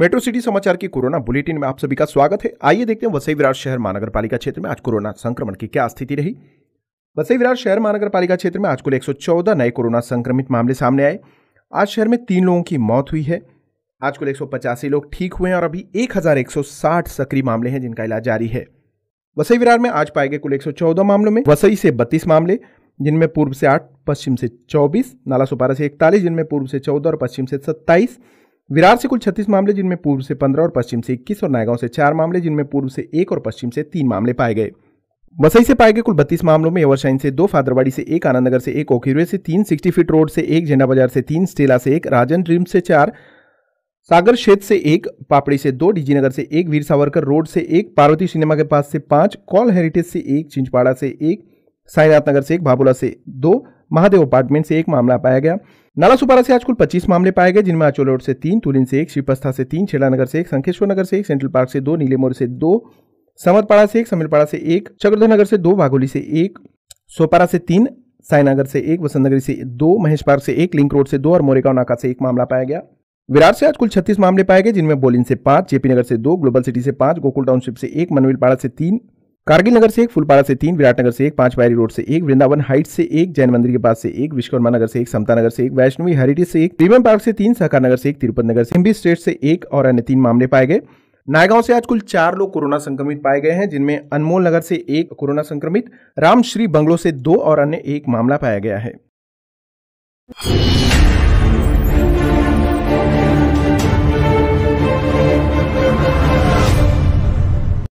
metro city समाचार की corona bulletin में आप सभी का स्वागत है आइए देखते हैं वसई विराट शहर महानगर पालिका क्षेत्र में आज कोरोना संक्रमण की क्या स्थिति रही वसई विराट शहर महानगर पालिका क्षेत्र में आज कुल 114 नए कोरोना संक्रमित मामले सामने आए आज शहर में तीन लोगों की मौत हुई है आज कुल एक लोग ठीक हुए हैं और अभी एक सक्रिय मामले हैं जिनका इलाज जारी है वसई विरार में आज पाए गए कुल एक मामलों में वसई से बत्तीस मामले जिनमें पूर्व से आठ पश्चिम से चौबीस नाला सुपारा से इकतालीस जिनमें पूर्व से चौदह और पश्चिम से सत्ताईस विरार से कुल छत्तीस मामले जिनमें पूर्व से पंद्रह और पश्चिम से इक्कीस और नायगांव से चार मामले जिनमें पूर्व से एक और पश्चिम से तीन मामले पाए गए वसई से पाए गए कुल 32 मामलों में यवरशाइन से दो फादरवाड़ी से एक आनंदनगर से एक ओखिरवे से तीन सिक्सटी फीट रोड से एक झंडा बाजार से तीन स्टेला से एक राजन ड्रीम से चार सागर क्षेत्र से एक पापड़ी से दो डीजीनगर से एक वीर सावरकर रोड से एक पार्वती सिनेमा के पास से पांच कॉल हेरिटेज से एक चिंचपाड़ा से एक साईनाथ नगर से एक भाबुला से दो महादेव अपार्टमेंट से एक मामला पाया गया नालासुपारा से आज कुल 25 मामले पाए गए जिनमें आचोलोड से तीन तुलिन से एक श्रीपस्था से तीन छेड़ानगर से एक संखेश्वर नगर से एक सेंट्रल पार्क से दो नीलेमोर से दो समतपाड़ा से एक समीरपाड़ा से एक चक्रधर नगर से दो भागोली से एक सोपारा से तीन साईनगर से एक वसंत नगरी से दो महेश पार्क से एक लिंक रोड से दो और मोरेगांव नाका से एक मामला पाया गया विराट से आज कुल 36 मामले पाए गए जिनमें बोलिन से पांच जेपी नगर से दो ग्लोबल सिटी से पांच गोकुल टाउनशिप से एक मनवीलपाड़ा से तीन कारगिल नगर से एक फुलपाड़ा से तीन विराट नगर से एक पांच वायरी रोड से एक वृंदावन हाइट से एक जैन मंदिर के पास से एक विश्वकर्मा नगर से एक समता नगर से एक वैष्णवी हेरिटेज से एक प्रीमियम पार्क से तीन सहकार नगर से एक तिरुपति नगर से हिम्बी स्टेट से एक और अन्य तीन मामले पाए गए नायगांव से आज कुल चार लोग कोरोना संक्रमित पाए गए हैं जिनमें अनमोल नगर से एक कोरोना संक्रमित रामश्री बंगलो से दो और अन्य एक मामला पाया गया है